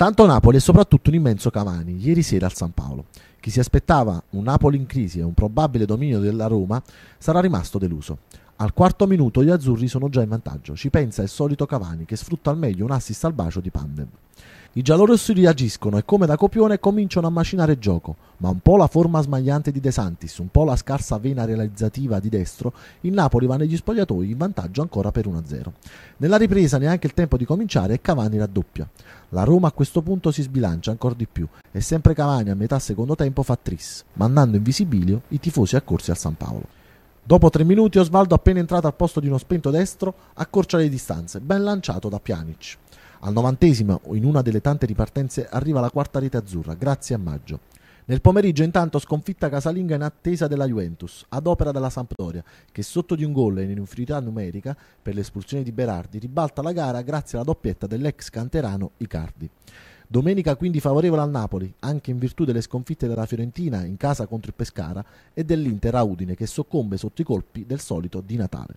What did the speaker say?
Tanto Napoli e soprattutto un immenso Cavani, ieri sera al San Paolo. Chi si aspettava un Napoli in crisi e un probabile dominio della Roma sarà rimasto deluso. Al quarto minuto gli azzurri sono già in vantaggio. Ci pensa il solito Cavani che sfrutta al meglio un assist al bacio di Pandem. I giallorossi reagiscono e come da copione cominciano a macinare gioco, ma un po' la forma smagliante di De Santis, un po' la scarsa vena realizzativa di destro, il Napoli va negli spogliatoi in vantaggio ancora per 1-0. Nella ripresa neanche il tempo di cominciare e Cavani raddoppia. La Roma a questo punto si sbilancia ancora di più e sempre Cavani a metà secondo tempo fa tris, mandando in visibilio i tifosi accorsi al San Paolo. Dopo tre minuti Osvaldo, appena entrato al posto di uno spento destro, accorcia le distanze, ben lanciato da Pjanic. Al novantesimo, in una delle tante ripartenze, arriva la quarta rete azzurra, grazie a Maggio. Nel pomeriggio intanto sconfitta casalinga in attesa della Juventus, ad opera della Sampdoria, che sotto di un gol e in inferiorità numerica per l'espulsione di Berardi ribalta la gara grazie alla doppietta dell'ex canterano Icardi. Domenica quindi favorevole al Napoli, anche in virtù delle sconfitte della Fiorentina in casa contro il Pescara e dell'Inter a Udine che soccombe sotto i colpi del solito di Natale.